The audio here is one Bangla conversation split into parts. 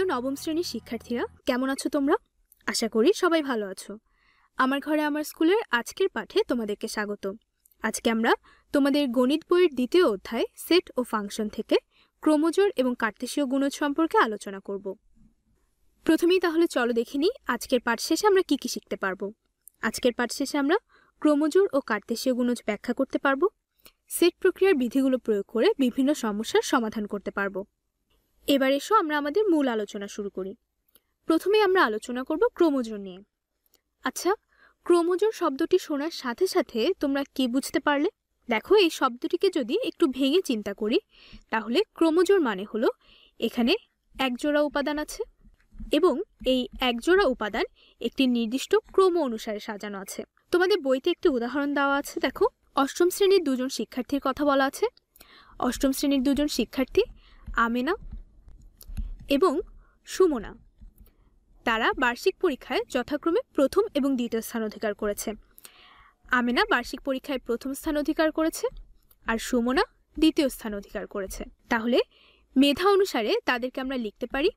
প্রিয় নবম শ্রেণীর শিক্ষার্থীরা কেমন আছো তোমরা আশা করি সবাই ভালো আছো আমার ঘরে আমার স্কুলের আজকের পাঠে তোমাদেরকে স্বাগত আজকে আমরা তোমাদের গণিত বইয়ের দ্বিতীয় অধ্যায় সেট ও ফাংশন থেকে ক্রোমোজোর এবং কার্তেশীয় গুণজ সম্পর্কে আলোচনা করব প্রথমেই তাহলে চলো দেখে নিই আজকের পাঠ শেষে আমরা কি কি শিখতে পারবো আজকের পাঠ শেষে আমরা ক্রোমোজোর ও কার্তেশীয় গুণজ ব্যাখ্যা করতে পারবো সেট প্রক্রিয়ার বিধিগুলো প্রয়োগ করে বিভিন্ন সমস্যার সমাধান করতে পারবো এবার এসো আমরা আমাদের মূল আলোচনা শুরু করি প্রথমে আমরা আলোচনা করব ক্রোমোজোন নিয়ে আচ্ছা ক্রোমোজোন শব্দটি শোনার সাথে সাথে তোমরা কি বুঝতে পারলে দেখো এই শব্দটিকে যদি একটু ভেঙে চিন্তা করি তাহলে ক্রোমোজোর মানে হলো এখানে একজোড়া উপাদান আছে এবং এই একজোড়া উপাদান একটি নির্দিষ্ট ক্রম অনুসারে সাজানো আছে তোমাদের বইতে একটি উদাহরণ দেওয়া আছে দেখো অষ্টম শ্রেণীর দুজন শিক্ষার্থীর কথা বলা আছে অষ্টম শ্রেণীর দুজন শিক্ষার্থী আমেনা এবং সুমনা তারা বার্ষিক পরীক্ষায় যথাক্রমে প্রথম এবং দ্বিতীয় স্থান অধিকার করেছে আমেনা বার্ষিক পরীক্ষায় প্রথম স্থান অধিকার করেছে আর সুমনা দ্বিতীয় স্থান অধিকার করেছে তাহলে মেধা অনুসারে তাদেরকে আমরা লিখতে পারি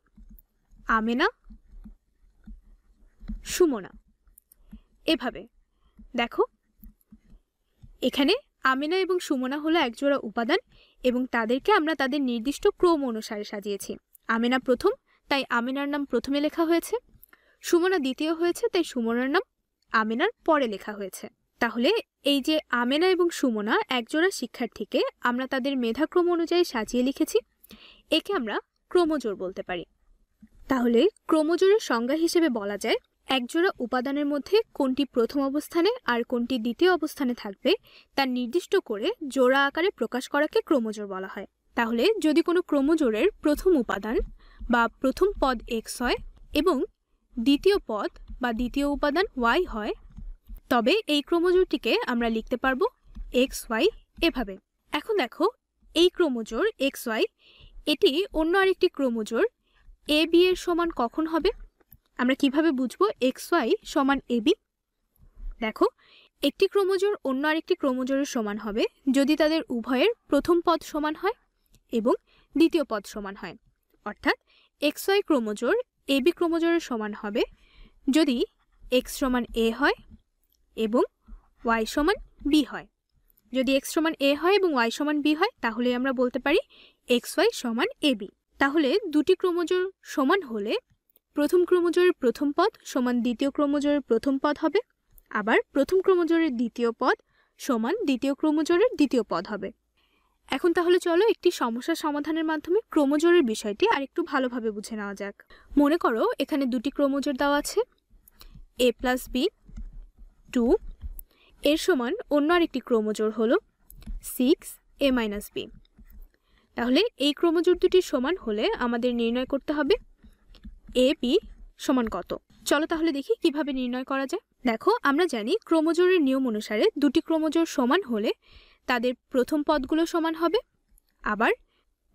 আমেনা সুমনা এভাবে দেখো এখানে আমেনা এবং সুমনা হলো একজোড়া উপাদান এবং তাদেরকে আমরা তাদের নির্দিষ্ট ক্রম অনুসারে সাজিয়েছি আমেনা প্রথম তাই আমেনার নাম প্রথমে লেখা হয়েছে সুমনা দ্বিতীয় হয়েছে তাই সুমনার নাম আমেনার পরে লেখা হয়েছে তাহলে এই যে আমেনা এবং সুমনা একজোড়া শিক্ষার্থীকে আমরা তাদের মেধাক্রম অনুযায়ী সাজিয়ে লিখেছি একে আমরা ক্রমজোর বলতে পারি তাহলে ক্রমজোরের সংজ্ঞা হিসেবে বলা যায় একজোড়া উপাদানের মধ্যে কোনটি প্রথম অবস্থানে আর কোনটি দ্বিতীয় অবস্থানে থাকবে তা নির্দিষ্ট করে জোড়া আকারে প্রকাশ করাকে ক্রমজোর বলা হয় তাহলে যদি কোনো ক্রোমোজোরের প্রথম উপাদান বা প্রথম পদ এক্স হয় এবং দ্বিতীয় পদ বা দ্বিতীয় উপাদান ওয়াই হয় তবে এই ক্রোমোজোরটিকে আমরা লিখতে পারবো এক্স ওয়াই এভাবে এখন দেখো এই ক্রোমোজোর এক্স ওয়াই এটি অন্য আরেকটি ক্রোমোজোর এ বি এর সমান কখন হবে আমরা কিভাবে বুঝবো এক্স ওয়াই সমান এ বি দেখো একটি ক্রোমোজোর অন্য আরেকটি ক্রোমোজোরের সমান হবে যদি তাদের উভয়ের প্রথম পদ সমান হয় এবং দ্বিতীয় পদ সমান হয় অর্থাৎ এক্স ওয়াই ক্রোমোজোর বি ক্রোমোজোরের সমান হবে যদি এক্স সমান এ হয় এবং ওয়াই সমান বি হয় যদি এক্স সমান এ হয় এবং ওয়াই সমান বি হয় তাহলে আমরা বলতে পারি এক্স ওয়াই সমান এ বি তাহলে দুটি ক্রোমোজোর সমান হলে প্রথম ক্রোমোজোরের প্রথম পদ সমান দ্বিতীয় ক্রোমোজোরের প্রথম পদ হবে আবার প্রথম ক্রোমোজোরের দ্বিতীয় পদ সমান দ্বিতীয় ক্রোমোজোরের দ্বিতীয় পদ হবে এখন তাহলে চলো একটি সমস্যা সমাধানের মাধ্যমে ক্রোমোজোরের বিষয়টি আর একটু ভালোভাবে বুঝে নেওয়া যাক মনে করো এখানে দুটি ক্রোমোজোর দেওয়া আছে এ প্লাস বি টু এর সমান অন্য আরেকটি ক্রোমোজোর হল সিক্স এ মাইনাস বি তাহলে এই ক্রোমোজোর দুটি সমান হলে আমাদের নির্ণয় করতে হবে এ বি সমান কত চলো তাহলে দেখি কিভাবে নির্ণয় করা যায় দেখো আমরা জানি ক্রোমোজোরের নিয়ম অনুসারে দুটি ক্রোমোজোর সমান হলে তাদের প্রথম পদগুলো সমান হবে আবার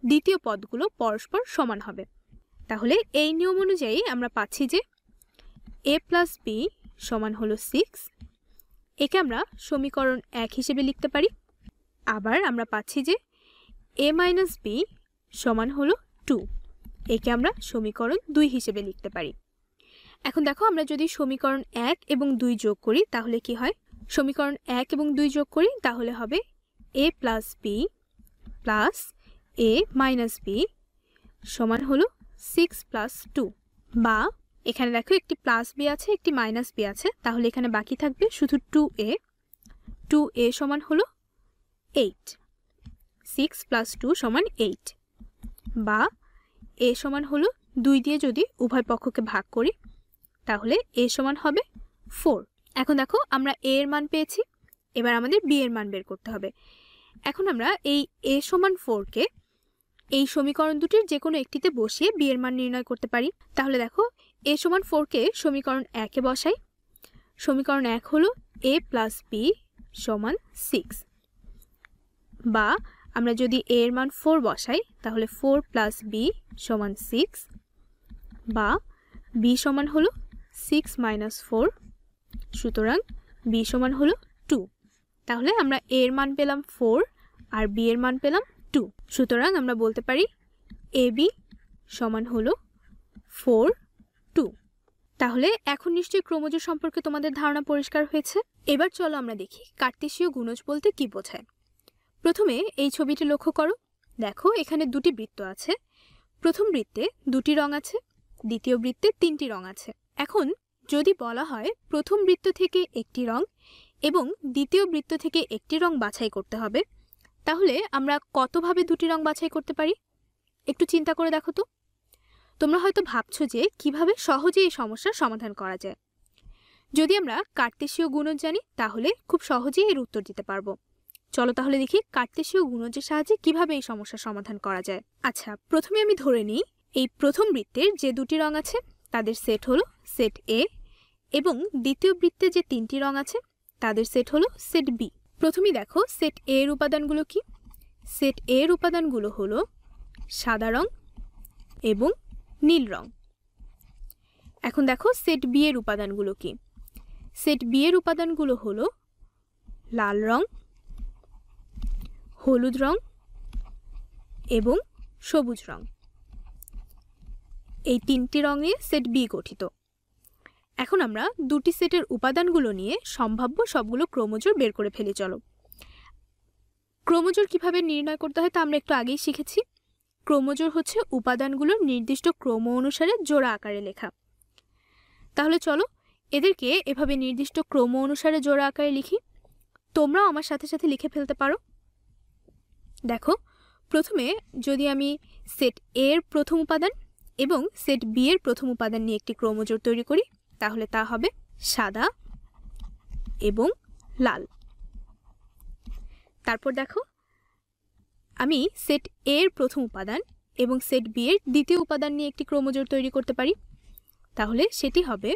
দ্বিতীয় পদগুলো পরস্পর সমান হবে তাহলে এই নিয়ম অনুযায়ী আমরা পাচ্ছি যে এ প্লাস বি সমান হলো সিক্স একে আমরা সমীকরণ এক হিসেবে লিখতে পারি আবার আমরা পাচ্ছি যে এ মাইনাস বি সমান হলো টু একে আমরা সমীকরণ দুই হিসেবে লিখতে পারি এখন দেখো আমরা যদি সমীকরণ এক এবং দুই যোগ করি তাহলে কি হয় সমীকরণ এক এবং দুই যোগ করি তাহলে হবে A plus B plus A minus B সমান হলো সিক্স প্লাস টু বা এখানে দেখো একটি প্লাস বি আছে একটি মাইনাস বি আছে তাহলে এখানে বাকি থাকবে শুধু টু এ টু এ সমান হলো এইট সিক্স প্লাস টু সমান এইট বা এ সমান হলো দুই দিয়ে যদি উভয় পক্ষকে ভাগ করি তাহলে এ সমান হবে ফোর এখন দেখো আমরা এ এর মান পেয়েছি এবার আমাদের বি এর মান বের করতে হবে এখন আমরা এই এ সমান ফোরকে এই সমীকরণ দুটির যে কোনো একটিতে বসিয়ে বি এর মান নির্ণয় করতে পারি তাহলে দেখো এ সমান ফোরকে সমীকরণ একে বসাই সমীকরণ এক হলো এ প্লাস বি সমান সিক্স বা আমরা যদি এ এর মান ফোর বসাই তাহলে ফোর প্লাস বি সমান সিক্স বা বি সমান হলো সিক্স মাইনাস ফোর সুতরাং বি সমান হলো টু তাহলে আমরা এ এর মান পেলাম ফোর আর বি এর মান পেলাম টু সুতরাং আমরা বলতে পারি এ বি সমান হলো ফোর টু তাহলে এখন নিশ্চয়ই ক্রমজ সম্পর্কে তোমাদের ধারণা পরিষ্কার হয়েছে এবার চলো আমরা দেখি কার্তেশীয় গুণজ বলতে কি বোঝায় প্রথমে এই ছবিটি লক্ষ্য করো দেখো এখানে দুটি বৃত্ত আছে প্রথম বৃত্তে দুটি রং আছে দ্বিতীয় বৃত্তে তিনটি রং আছে এখন যদি বলা হয় প্রথম বৃত্ত থেকে একটি রং এবং দ্বিতীয় বৃত্ত থেকে একটি রং বাছাই করতে হবে তাহলে আমরা কতভাবে দুটি রং বাছাই করতে পারি একটু চিন্তা করে দেখো তো তোমরা হয়তো ভাবছো যে কিভাবে সহজে এই সমস্যার সমাধান করা যায় যদি আমরা কার্তেশীয় গুণজ জানি তাহলে খুব সহজেই এর উত্তর দিতে পারবো চলো তাহলে দেখি কার্তেশীয় গুণজের সাহায্যে কিভাবে এই সমস্যার সমাধান করা যায় আচ্ছা প্রথমে আমি ধরে নিই এই প্রথম বৃত্তের যে দুটি রং আছে তাদের সেট হলো সেট এ এবং দ্বিতীয় বৃত্তে যে তিনটি রং আছে তাদের সেট হলো সেট বি প্রথমেই দেখো সেট এ এর উপাদানগুলো কি সেট এ এর উপাদানগুলো হলো সাদা রং এবং নীল রং এখন দেখো সেট বি এর উপাদানগুলো কি সেট বি এর উপাদানগুলো হলো লাল রং হলুদ রং এবং সবুজ রং এই তিনটি রঙে সেট বি গঠিত এখন আমরা দুটি সেটের উপাদানগুলো নিয়ে সম্ভাব্য সবগুলো ক্রোমোজোর বের করে ফেলে চলো ক্রোমোজোর কিভাবে নির্ণয় করতে হয় তা আমরা একটু আগেই শিখেছি ক্রোমোজোর হচ্ছে উপাদানগুলোর নির্দিষ্ট ক্রম অনুসারে জোড়া আকারে লেখা তাহলে চলো এদেরকে এভাবে নির্দিষ্ট ক্রম অনুসারে জোড়া আকারে লিখি তোমরাও আমার সাথে সাথে লিখে ফেলতে পারো দেখো প্রথমে যদি আমি সেট এর প্রথম উপাদান এবং সেট বি এর প্রথম উপাদান নিয়ে একটি ক্রোমোজোর তৈরি করি তাহলে তা হবে সাদা এবং লাল তারপর দেখো আমি সেট এ এর প্রথম উপাদান এবং সেট বি এর দ্বিতীয় উপাদান নিয়ে একটি ক্রোমোজোর তৈরি করতে পারি তাহলে সেটি হবে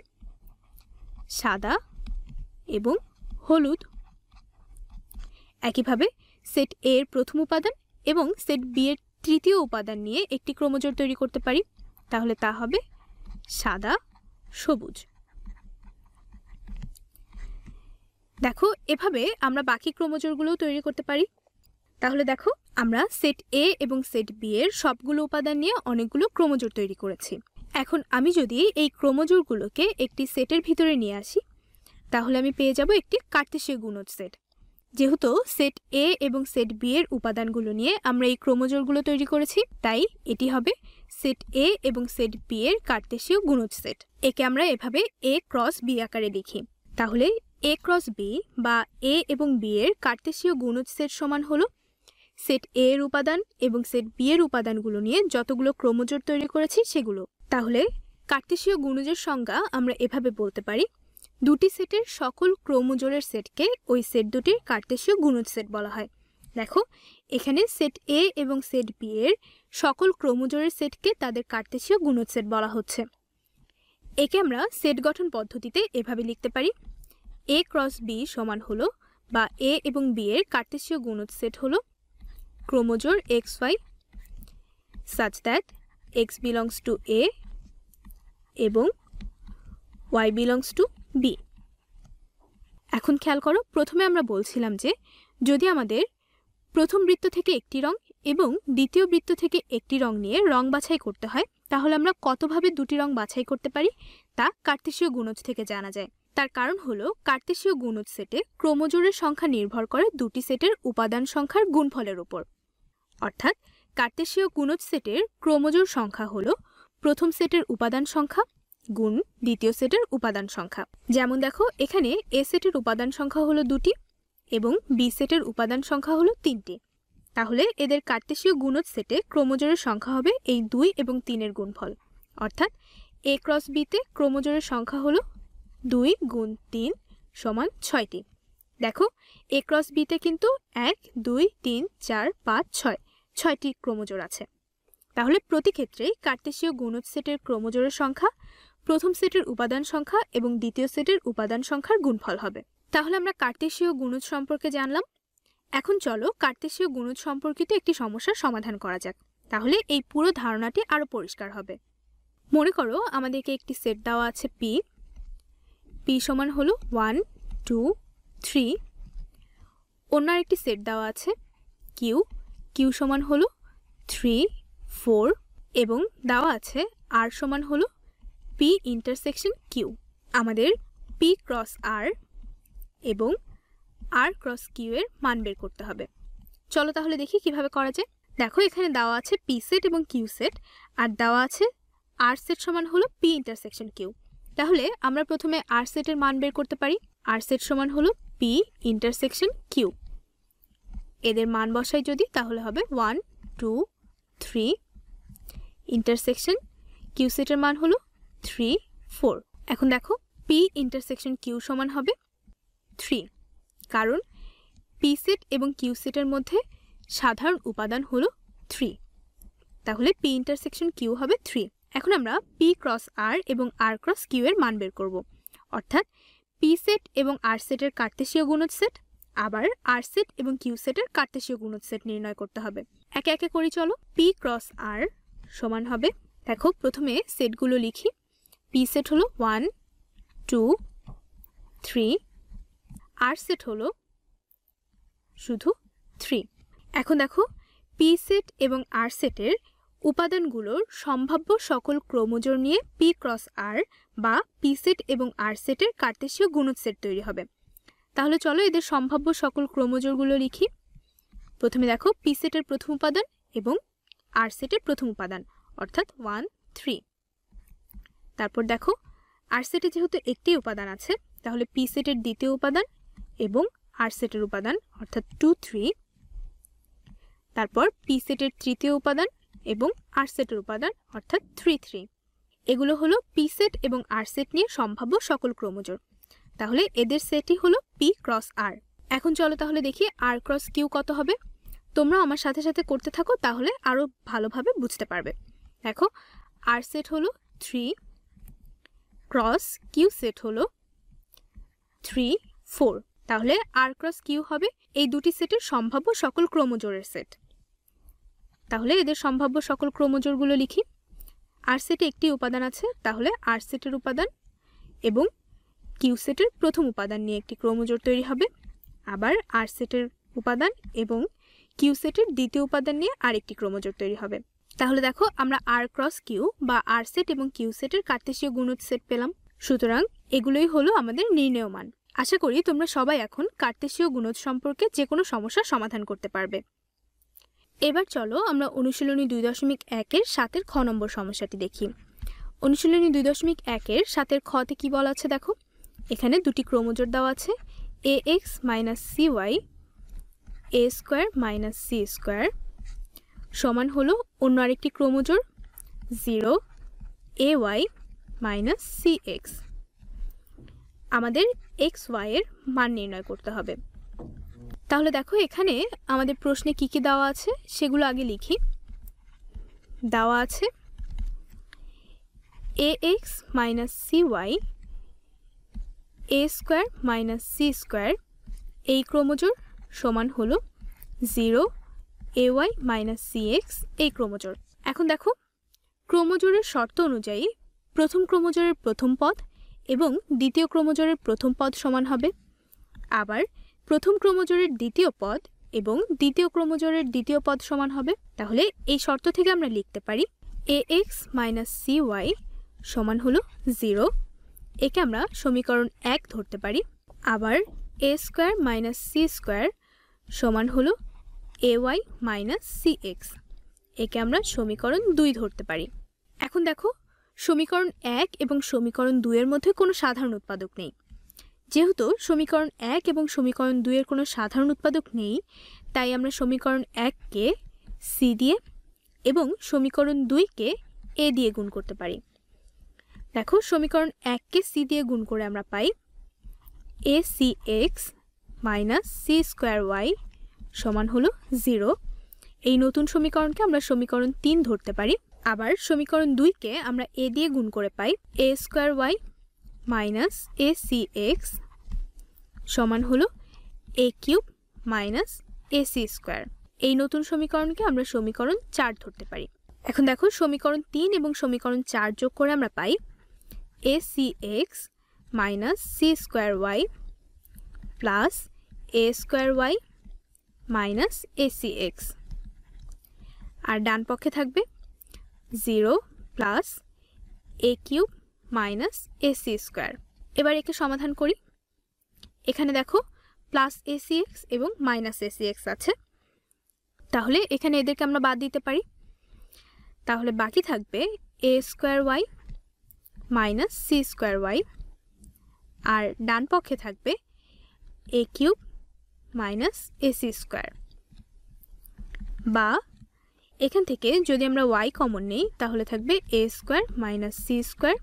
সাদা এবং হলুদ একইভাবে সেট এ এর প্রথম উপাদান এবং সেট বি এর তৃতীয় উপাদান নিয়ে একটি ক্রোমোজোর তৈরি করতে পারি তাহলে তা হবে সাদা সবুজ দেখো এভাবে আমরা বাকি ক্রোমোজোরগুলোও তৈরি করতে পারি তাহলে দেখো আমরা সেট এ এবং সেট বি এর সবগুলো উপাদান নিয়ে অনেকগুলো ক্রোমোজোর তৈরি করেছি এখন আমি যদি এই ক্রোমোজোরগুলোকে একটি সেটের ভিতরে নিয়ে আসি তাহলে আমি পেয়ে যাব একটি কার্তেশীয় গুণজ সেট যেহেতু সেট এ এবং সেট বি এর উপাদানগুলো নিয়ে আমরা এই ক্রোমোজোরগুলো তৈরি করেছি তাই এটি হবে সেট এ এবং সেট বি এর কার্তেশীয় গুণজ সেট একে আমরা এভাবে এ ক্রস বি আকারে লিখি তাহলে এ ক্রস বি বা এ এবং বি এর কার্তেশীয় গুণজ সেট সমান হলো সেট এ এর উপাদান এবং সেট বি এর উপাদানগুলো নিয়ে যতগুলো ক্রোমোজোট তৈরি করেছি সেগুলো তাহলে কার্তেশীয় গুণজের সংজ্ঞা আমরা এভাবে বলতে পারি দুটি সেটের সকল ক্রোমোজোরের সেটকে ওই সেট দুটির কার্তেশীয় গুণজ সেট বলা হয় দেখো এখানে সেট এ এবং সেট বি এর সকল ক্রোমোজোরের সেটকে তাদের কার্তেশীয় গুণজ সেট বলা হচ্ছে একে আমরা সেট গঠন পদ্ধতিতে এভাবে লিখতে পারি এ ক্রস বি সমান হলো বা এ এবং বি এর কার্টেসীয় গুণত সেট হলো ক্রোমোজোর X Y such that X belongs to A এবং ওয়াই বিলংস টু বি এখন খেয়াল করো প্রথমে আমরা বলছিলাম যে যদি আমাদের প্রথম বৃত্ত থেকে একটি রং এবং দ্বিতীয় বৃত্ত থেকে একটি রং নিয়ে রং বাছাই করতে হয় তাহলে আমরা কতভাবে দুটি রং বাছাই করতে পারি তা কার্তেশীয় গুণজ থেকে জানা যায় তার কারণ হল কার্তেশীয় গুণজ সেটে ক্রোমোজোরের সংখ্যা নির্ভর করে দুটি সেটের উপাদান সংখ্যার গুণফলের ওপর অর্থাৎ কার্তেশীয় গুণজ সেটের ক্রোমোজোর সংখ্যা হল প্রথম সেটের উপাদান সংখ্যা গুণ দ্বিতীয় সেটের উপাদান সংখ্যা যেমন দেখো এখানে এ সেটের উপাদান সংখ্যা হলো দুটি এবং বি সেটের উপাদান সংখ্যা হলো তিনটি তাহলে এদের কার্তেশীয় গুণজ সেটে ক্রোমোজোরের সংখ্যা হবে এই দুই এবং তিনের গুণফল অর্থাৎ এ ক্রস বিতে ক্রোমোজোরের সংখ্যা হলো দুই গুণ তিন সমান ছয়টি দেখো এ ক্রস বিতে কিন্তু এক দুই তিন চার পাঁচ ছয় ছয়টি ক্রমজোর আছে তাহলে প্রতি ক্ষেত্রেই কার্তেশীয় গুণজ সেটের ক্রমজোরের সংখ্যা প্রথম সেটের উপাদান সংখ্যা এবং দ্বিতীয় সেটের উপাদান সংখ্যার গুণফল হবে তাহলে আমরা কার্তেশীয় গুণজ সম্পর্কে জানলাম এখন চলো কার্তেশীয় গুণজ সম্পর্কিত একটি সমস্যার সমাধান করা যাক তাহলে এই পুরো ধারণাটি আরও পরিষ্কার হবে মনে করো আমাদেরকে একটি সেট দেওয়া আছে পি পি সমান হল ওয়ান টু থ্রি অন্য আরেকটি সেট দেওয়া আছে কিউ কিউ সমান হল থ্রি ফোর এবং দেওয়া আছে আর সমান হল পি ইন্টারসেকশন কিউ আমাদের পি ক্রস আর এবং আর ক্রস কিউ এর মান বের করতে হবে চলো তাহলে দেখি কিভাবে করা যায় দেখো এখানে দেওয়া আছে পি সেট এবং কিউ সেট আর দেওয়া আছে আর সেট সমান হলো পি ইন্টারসেকশন কিউ তাহলে আমরা প্রথমে আর সেটের মান বের করতে পারি আর সেট সমান হলো পি ইন্টারসেকশন কিউ এদের মান বসাই যদি তাহলে হবে one two three intersection Q সেটের মান হলো থ্রি ফোর এখন দেখো পি ইন্টারসেকশন কিউ সমান হবে থ্রি কারণ পি সেট এবং কিউ সেটের মধ্যে সাধারণ উপাদান হলো থ্রি তাহলে পি ইন্টারসেকশন কিউ হবে থ্রি এখন আমরা পি ক্রস আর এবং আর ক্রস কিউ এর মান বের করব অর্থাৎ পি সেট এবং আর সেটের কার্তেশীয় গুণজ সেট আবার আর সেট এবং কিউ সেটের কার্তেশীয় গুণজ সেট নির্ণয় করতে হবে একে একে করি চলো পি ক্রস আর সমান হবে দেখো প্রথমে সেটগুলো লিখি পি সেট হলো ওয়ান টু থ্রি আর সেট হলো শুধু থ্রি এখন দেখো পি সেট এবং আর সেটের উপাদানগুলোর সম্ভাব্য সকল ক্রোমোজোর নিয়ে পি ক্রস আর বা পি সেট এবং আর সেটের কার্তেশীয় গুণজ সেট তৈরি হবে তাহলে চলো এদের সম্ভাব্য সকল ক্রোমোজোরগুলো লিখি প্রথমে দেখো পি সেটের প্রথম উপাদান এবং আর সেটের প্রথম উপাদান অর্থাৎ ওয়ান থ্রি তারপর দেখো আর সেটে যেহেতু একটি উপাদান আছে তাহলে পি সেটের দ্বিতীয় উপাদান এবং আর সেটের উপাদান অর্থাৎ টু থ্রি তারপর পি সেটের তৃতীয় উপাদান এবং আরসেটের উপাদান অর্থাৎ থ্রি থ্রি এগুলো হলো পি সেট এবং আর সেট নিয়ে সম্ভাব্য সকল ক্রোমোজোর তাহলে এদের সেটই হলো পি ক্রস আর এখন চলো তাহলে দেখি আর ক্রস কিউ কত হবে তোমরা আমার সাথে সাথে করতে থাকো তাহলে আরও ভালোভাবে বুঝতে পারবে দেখো আর সেট হলো থ্রি ক্রস কিউ সেট হলো থ্রি ফোর তাহলে আর ক্রস কিউ হবে এই দুটি সেটের সম্ভাব্য সকল ক্রোমোজোরের সেট তাহলে এদের সম্ভাব্য সকল ক্রোমোজোরগুলো লিখি আরসেটে একটি উপাদান আছে তাহলে আরসেটের উপাদান এবং কিউসেটের প্রথম উপাদান নিয়ে একটি ক্রোমোজোর তৈরি হবে আবার আরসেটের উপাদান এবং কিউসেটের দ্বিতীয় উপাদান নিয়ে আরেকটি ক্রোমোজোর তৈরি হবে তাহলে দেখো আমরা আর ক্রস কিউ বা আর সেট এবং কিউ সেটের কার্তেশীয় গুণ সেট পেলাম সুতরাং এগুলোই হলো আমাদের নির্ণেয় মান আশা করি তোমরা সবাই এখন কার্তেশীয় গুণোৎ সম্পর্কে যে কোনো সমস্যার সমাধান করতে পারবে এবার চলো আমরা অনুশীলনী দুই দশমিক একের সাতের খ নম্বর সমস্যাটি দেখি অনুশীলনী দুই দশমিক একের সাতের খতে কী বলা আছে দেখো এখানে দুটি ক্রমজোর দেওয়া আছে a x minus c y a square minus c square সমান হলো অন্য আরেকটি ক্রমজোর zero a y minus c x আমাদের এক্স ওয়াইয়ের মান নির্ণয় করতে হবে তাহলে দেখো এখানে আমাদের প্রশ্নে কি কি দেওয়া আছে সেগুলো আগে লিখি দেওয়া আছে a x minus c y a square minus c square এই ক্রমজোর সমান হলো zero a y minus c x এই ক্রমজোর এখন দেখো ক্রমজোরের শর্ত অনুযায়ী প্রথম ক্রমজোরের প্রথম পদ এবং দ্বিতীয় ক্রমজোরের প্রথম পদ সমান হবে আবার প্রথম ক্রোমোজোরের দ্বিতীয় পদ এবং দ্বিতীয় ক্রোমোজোরের দ্বিতীয় পদ সমান হবে তাহলে এই শর্ত থেকে আমরা লিখতে পারি a x minus c y সমান হলো জিরো একে আমরা সমীকরণ এক ধরতে পারি আবার a square minus c square সমান হলো a y minus c x একে আমরা সমীকরণ দুই ধরতে পারি এখন দেখো সমীকরণ এক এবং সমীকরণ দুইয়ের মধ্যে কোনো সাধারণ উৎপাদক নেই যেহেতু সমীকরণ এক এবং সমীকরণ দুইয়ের কোনো সাধারণ উৎপাদক নেই তাই আমরা সমীকরণ এককে সি দিয়ে এবং সমীকরণ দুইকে এ দিয়ে গুণ করতে পারি দেখো সমীকরণ এককে সি দিয়ে গুণ করে আমরা পাই a c x minus c square y সমান হলো জিরো এই নতুন সমীকরণকে আমরা সমীকরণ তিন ধরতে পারি আবার সমীকরণ দুইকে আমরা এ দিয়ে গুণ করে পাই a square y minus a c x সমান হলো a cube minus a c square এই নতুন সমীকরণকে আমরা সমীকরণ চার ধরতে পারি এখন দেখো সমীকরণ তিন এবং সমীকরণ চার যোগ করে আমরা পাই a c x minus c square y plus a square y minus a c x আর ডান পক্ষে থাকবে zero plus a cube minus c square এবার একে সমাধান করি এখানে দেখো প্লাস এসি এক্স এবং মাইনাস এসি এক্স আছে তাহলে এখানে এদেরকে আমরা বাদ দিতে পারি তাহলে বাকি থাকবে a square y minus c square y আর ডান পক্ষে থাকবে a cube minus a c square বা এখান থেকে যদি আমরা ওয়াই কমন নেই তাহলে থাকবে a square minus c square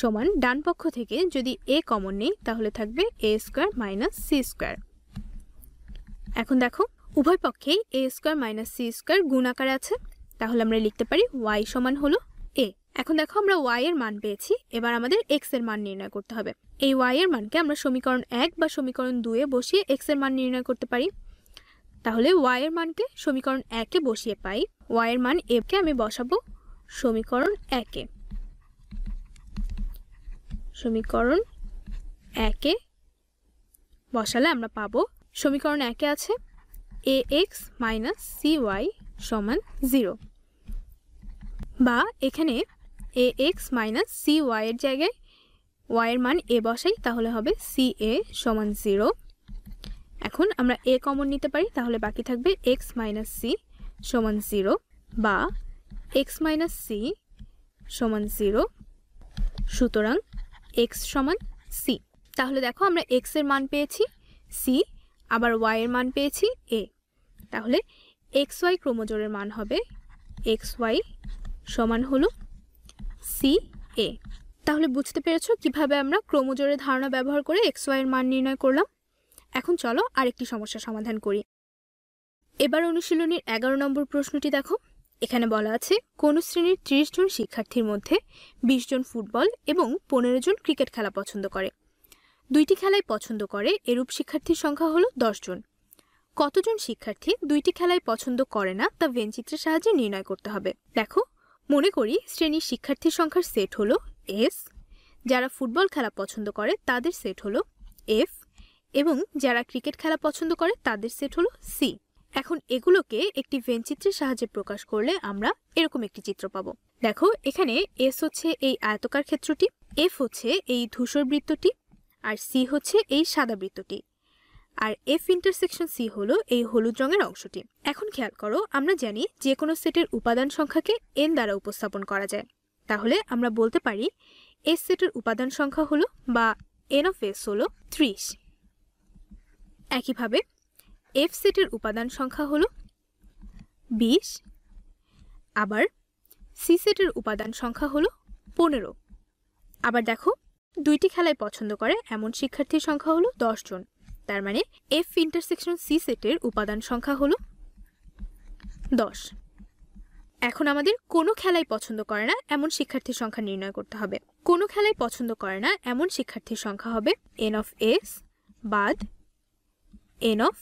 সমান ডান পক্ষ থেকে যদি এ কমন নেই তাহলে থাকবে a square minus c square এখন দেখো উভয় পক্ষেই a square minus c square গুণ আকার আছে তাহলে আমরা লিখতে পারি ওয়াই সমান হলো এ এখন দেখো আমরা ওয়াই এর মান পেয়েছি এবার আমাদের এক্স এর মান নির্ণয় করতে হবে এই ওয়াই এর মানকে আমরা সমীকরণ এক বা সমীকরণ দুয়ে বসিয়ে এক্স এর মান নির্ণয় করতে পারি তাহলে ওয়াই এর মানকে সমীকরণ একে বসিয়ে পাই ওয়াই এর মান এফকে আমি বসাবো সমীকরণ একে সমীকরণ একে বসালে আমরা পাবো সমীকরণ একে আছে a x minus c y সমান জিরো বা এখানে এ এক্স মাইনাস সি ওয়াইয়ের জায়গায় ওয়াইয়ের মান এ বসাই তাহলে হবে সি এ সমান জিরো এখন আমরা এ কমন নিতে পারি তাহলে বাকি থাকবে এক্স মাইনাস সি সমান জিরো বা এক্স মাইনাস সি সমান জিরো সুতরাং এক্স সমান সি তাহলে দেখো আমরা এক্স এর মান পেয়েছি সি আবার ওয়াই এর মান পেয়েছি এ তাহলে এক্স ওয়াই ক্রোমোজোরের মান হবে এক্স ওয়াই সমান হলো সি এ তাহলে বুঝতে পেরেছ কিভাবে আমরা ক্রোমোজোরের ধারণা ব্যবহার করে এক্স ওয়াই এর মান নির্ণয় করলাম এখন চলো আরেকটি সমস্যা সমাধান করি এবার অনুশীলনীর এগারো নম্বর প্রশ্নটি দেখো এখানে বলা আছে কোনো শ্রেণীর ত্রিশ জন শিক্ষার্থীর মধ্যে ২০ জন ফুটবল এবং পনেরো জন ক্রিকেট খেলা পছন্দ করে দুইটি খেলাই পছন্দ করে এরূপ শিক্ষার্থীর সংখ্যা দশ জন কতজন শিক্ষার্থী দুইটি খেলাই পছন্দ করে না তা ভেনচিত্রের সাহায্যে নির্ণয় করতে হবে দেখো মনে করি শ্রেণীর শিক্ষার্থীর সংখ্যার সেট হলো এস যারা ফুটবল খেলা পছন্দ করে তাদের সেট হলো এফ এবং যারা ক্রিকেট খেলা পছন্দ করে তাদের সেট হলো সি এখন এগুলোকে একটি ভেনচিত্রের সাহায্যে প্রকাশ করলে আমরা এরকম একটি চিত্র পাবো দেখো এখানে এস হচ্ছে এই আয়তকার ক্ষেত্রটি এফ হচ্ছে এই ধূসর বৃত্তটি আর সি হচ্ছে এই সাদা বৃত্তটি আর এফ ইন্টারসেকশন সি হলো এই হলুদ রঙের অংশটি এখন খেয়াল করো আমরা জানি যে কোনো সেটের উপাদান সংখ্যাকে এন দ্বারা উপস্থাপন করা যায় তাহলে আমরা বলতে পারি এস সেটের উপাদান সংখ্যা হলো বা এন অফ এস হলো ত্রিশ একইভাবে এফ সেটের উপাদান সংখ্যা হল বিশ আবার সি সেটের উপাদান সংখ্যা হল পনেরো আবার দেখো দুইটি খেলায় পছন্দ করে এমন শিক্ষার্থীর সংখ্যা হলো জন তার মানে এফ ইন্টারসেকশন সি সেটের উপাদান সংখ্যা হলো দশ এখন আমাদের কোনো খেলাই পছন্দ করে না এমন শিক্ষার্থীর সংখ্যা নির্ণয় করতে হবে কোনো খেলাই পছন্দ করে না এমন শিক্ষার্থীর সংখ্যা হবে এন অফ এস বাদ n of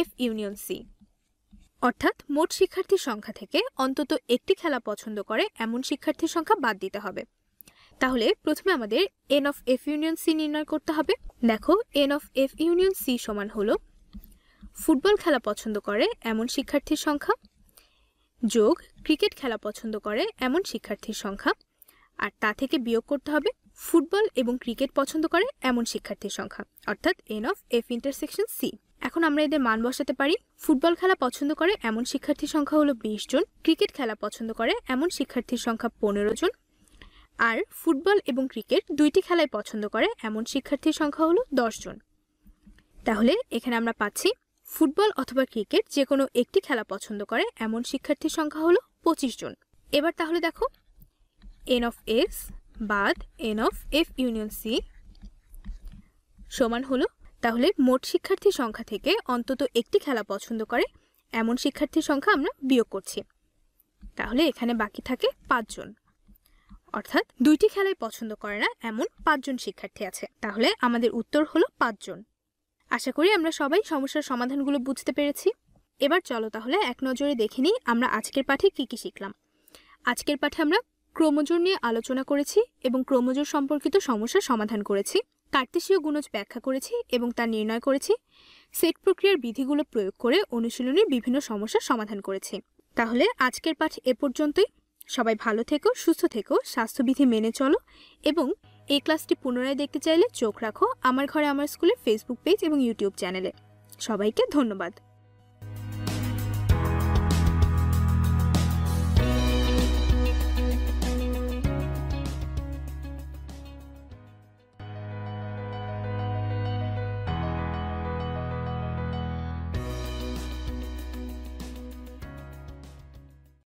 F union C অর্থাৎ মোট শিক্ষার্থীর সংখ্যা থেকে অন্তত একটি খেলা পছন্দ করে এমন শিক্ষার্থীর সংখ্যা বাদ দিতে হবে তাহলে প্রথমে আমাদের n of F union C নির্ণয় করতে হবে দেখো n of F union C সমান হলো ফুটবল খেলা পছন্দ করে এমন শিক্ষার্থীর সংখ্যা যোগ ক্রিকেট খেলা পছন্দ করে এমন শিক্ষার্থীর সংখ্যা আর তা থেকে বিয়োগ করতে হবে ফুটবল এবং ক্রিকেট পছন্দ করে এমন শিক্ষার্থীর সংখ্যা অর্থাৎ n of F intersection C এখন আমরা এদের মান বসাতে পারি ফুটবল খেলা পছন্দ করে এমন শিক্ষার্থীর সংখ্যা হলো বিশ জন ক্রিকেট খেলা পছন্দ করে এমন শিক্ষার্থীর সংখ্যা পনেরো জন আর ফুটবল এবং ক্রিকেট দুইটি খেলাই পছন্দ করে এমন শিক্ষার্থীর সংখ্যা হলো জন তাহলে এখানে আমরা পাচ্ছি ফুটবল অথবা ক্রিকেট যে কোনো একটি খেলা পছন্দ করে এমন শিক্ষার্থীর সংখ্যা হলো পঁচিশ জন এবার তাহলে দেখো এন অফ এক্স বাদ n of F union C সমান হলো তাহলে মোট শিক্ষার্থীর সংখ্যা থেকে অন্তত একটি খেলা পছন্দ করে এমন শিক্ষার্থীর সংখ্যা আমরা বিয়োগ করছি তাহলে এখানে বাকি থাকে পাঁচজন অর্থাৎ দুইটি খেলাই পছন্দ করে না এমন পাঁচজন শিক্ষার্থী আছে তাহলে আমাদের উত্তর হলো পাঁচজন আশা করি আমরা সবাই সমস্যার সমাধানগুলো বুঝতে পেরেছি এবার চলো তাহলে এক নজরে দেখে নিই আমরা আজকের পাঠে কি কি শিখলাম আজকের পাঠে আমরা ক্রোমোজোর নিয়ে আলোচনা করেছি এবং ক্রোমোজোর সম্পর্কিত সমস্যার সমাধান করেছি কার্তেশীয় গুণজ ব্যাখ্যা করেছি এবং তা নির্ণয় করেছি সেট প্রক্রিয়ার বিধিগুলো প্রয়োগ করে অনুশীলনের বিভিন্ন সমস্যার সমাধান করেছি তাহলে আজকের পাঠ এ পর্যন্তই সবাই ভালো থেকো সুস্থ থেকো স্বাস্থ্যবিধি মেনে চলো এবং এই ক্লাসটি পুনরায় দেখতে চাইলে চোখ রাখো আমার ঘরে আমার স্কুলের ফেসবুক পেজ এবং ইউটিউব চ্যানেলে সবাইকে ধন্যবাদ